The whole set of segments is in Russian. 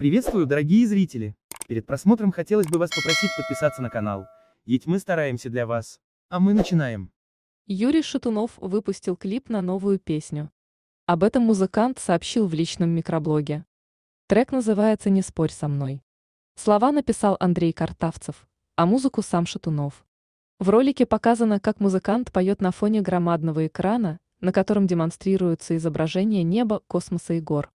Приветствую, дорогие зрители! Перед просмотром хотелось бы вас попросить подписаться на канал, ведь мы стараемся для вас. А мы начинаем. Юрий Шатунов выпустил клип на новую песню. Об этом музыкант сообщил в личном микроблоге. Трек называется «Не спорь со мной». Слова написал Андрей Картавцев, а музыку сам Шатунов. В ролике показано, как музыкант поет на фоне громадного экрана, на котором демонстрируются изображения неба, космоса и гор.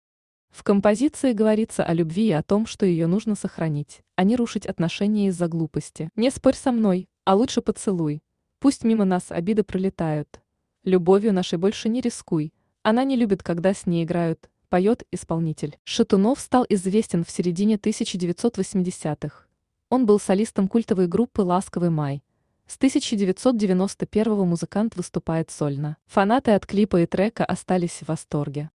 В композиции говорится о любви и о том, что ее нужно сохранить, а не рушить отношения из-за глупости. Не спорь со мной, а лучше поцелуй. Пусть мимо нас обиды пролетают. Любовью нашей больше не рискуй. Она не любит, когда с ней играют, поет исполнитель. Шатунов стал известен в середине 1980-х. Он был солистом культовой группы «Ласковый май». С 1991 музыкант выступает сольно. Фанаты от клипа и трека остались в восторге.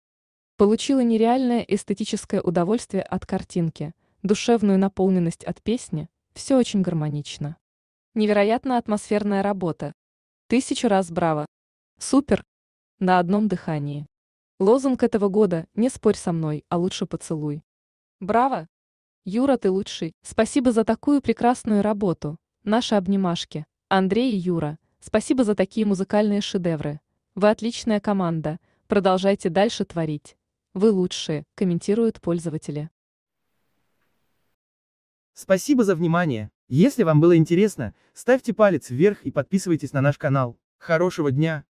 Получила нереальное эстетическое удовольствие от картинки, душевную наполненность от песни, все очень гармонично. Невероятно атмосферная работа. Тысячу раз браво. Супер. На одном дыхании. Лозунг этого года «Не спорь со мной, а лучше поцелуй». Браво! Юра, ты лучший. Спасибо за такую прекрасную работу. Наши обнимашки. Андрей и Юра, спасибо за такие музыкальные шедевры. Вы отличная команда. Продолжайте дальше творить. Вы лучшие, комментируют пользователи. Спасибо за внимание. Если вам было интересно, ставьте палец вверх и подписывайтесь на наш канал. Хорошего дня!